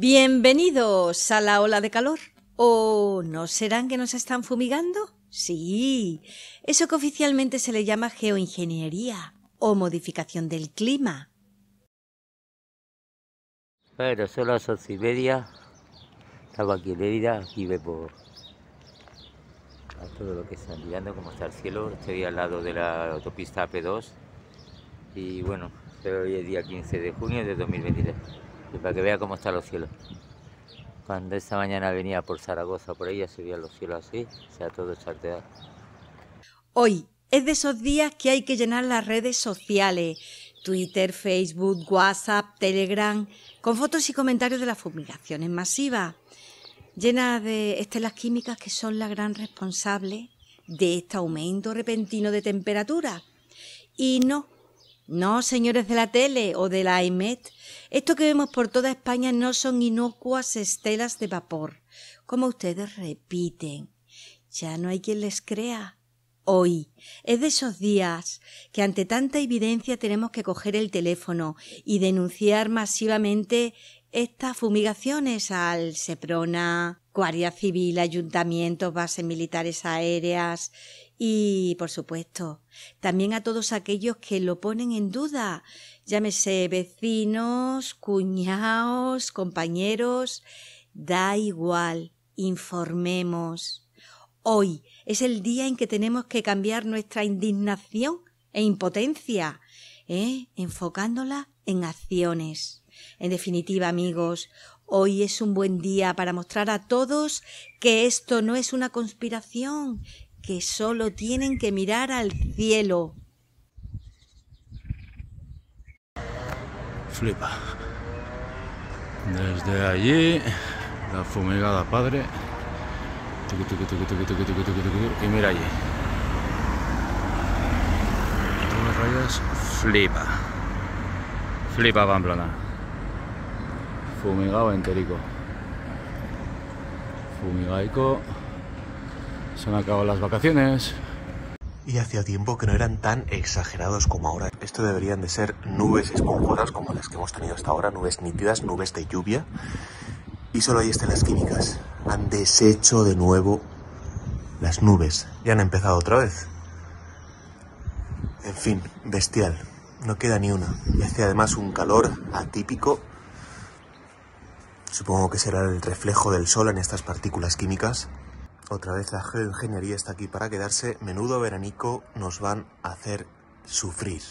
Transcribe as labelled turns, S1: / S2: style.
S1: Bienvenidos a la ola de calor. ¿O no serán que nos están fumigando? Sí, eso que oficialmente se le llama geoingeniería o modificación del clima.
S2: Bueno, soy las once estaba aquí en herida aquí por a todo lo que están mirando, como está el cielo. Estoy al lado de la autopista AP2 y bueno, hoy es día 15 de junio de 2023 y para que vea cómo están los cielos. Cuando esta mañana venía por Zaragoza, por ella se veían los cielos así, sea, todo charteado.
S1: Hoy es de esos días que hay que llenar las redes sociales, Twitter, Facebook, WhatsApp, Telegram, con fotos y comentarios de las fumigaciones masivas, llenas de estelas químicas que son la gran responsable de este aumento repentino de temperatura. Y no, no, señores de la tele o de la EMET, esto que vemos por toda España no son inocuas estelas de vapor, como ustedes repiten. Ya no hay quien les crea. Hoy es de esos días que ante tanta evidencia tenemos que coger el teléfono y denunciar masivamente estas fumigaciones al Seprona, Guardia Civil, ayuntamientos, bases militares aéreas y, por supuesto, también a todos aquellos que lo ponen en duda, llámese vecinos, cuñados, compañeros, da igual, informemos. Hoy es el día en que tenemos que cambiar nuestra indignación e impotencia, ¿eh? enfocándola en acciones. En definitiva, amigos, hoy es un buen día para mostrar a todos que esto no es una conspiración, que solo tienen que mirar al cielo.
S3: Flipa.
S2: Desde allí, la fumigada padre. Y mira allí. Todas rayas, flipa. Flipa Pamplona.
S3: Fumigado enterico. Fumigaico se han acabado las vacaciones. Y hacía tiempo que no eran tan exagerados como ahora. Esto deberían de ser nubes esponjosas como las que hemos tenido hasta ahora, nubes nítidas, nubes de lluvia. Y solo ahí están las químicas. Han deshecho de nuevo las nubes. Ya han empezado otra vez. En fin, bestial. No queda ni una. Y hace además un calor atípico. Supongo que será el reflejo del sol en estas partículas químicas. Otra vez la geoingeniería está aquí para quedarse. Menudo veranico nos van a hacer sufrir.